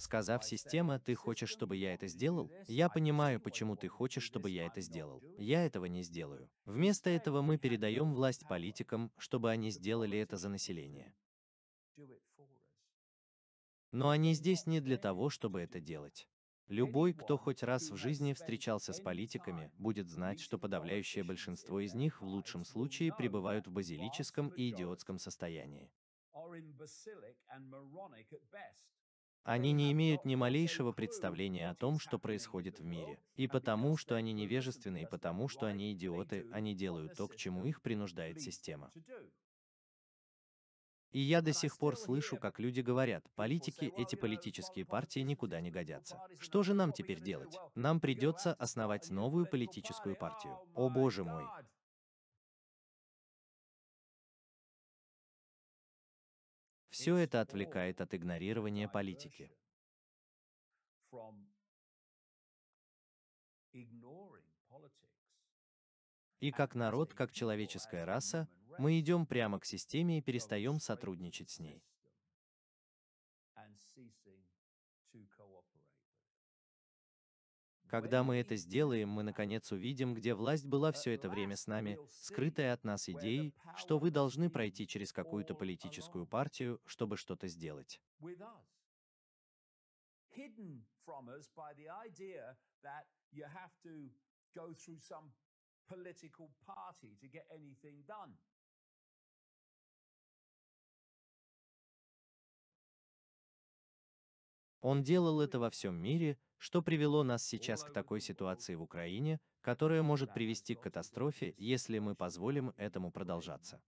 сказав «Система, ты хочешь, чтобы я это сделал?» Я понимаю, почему ты хочешь, чтобы я это сделал. Я этого не сделаю. Вместо этого мы передаем власть политикам, чтобы они сделали это за население. Но они здесь не для того, чтобы это делать. Любой, кто хоть раз в жизни встречался с политиками, будет знать, что подавляющее большинство из них в лучшем случае пребывают в базилическом и идиотском состоянии. Они не имеют ни малейшего представления о том, что происходит в мире. И потому, что они невежественны, и потому, что они идиоты, они делают то, к чему их принуждает система. И я до сих пор слышу, как люди говорят, политики, эти политические партии никуда не годятся. Что же нам теперь делать? Нам придется основать новую политическую партию. О боже мой! Все это отвлекает от игнорирования политики. И как народ, как человеческая раса, мы идем прямо к системе и перестаем сотрудничать с ней. Когда мы это сделаем, мы наконец увидим, где власть была все это время с нами, скрытая от нас идеей, что вы должны пройти через какую-то политическую партию, чтобы что-то сделать. Он делал это во всем мире, что привело нас сейчас к такой ситуации в Украине, которая может привести к катастрофе, если мы позволим этому продолжаться.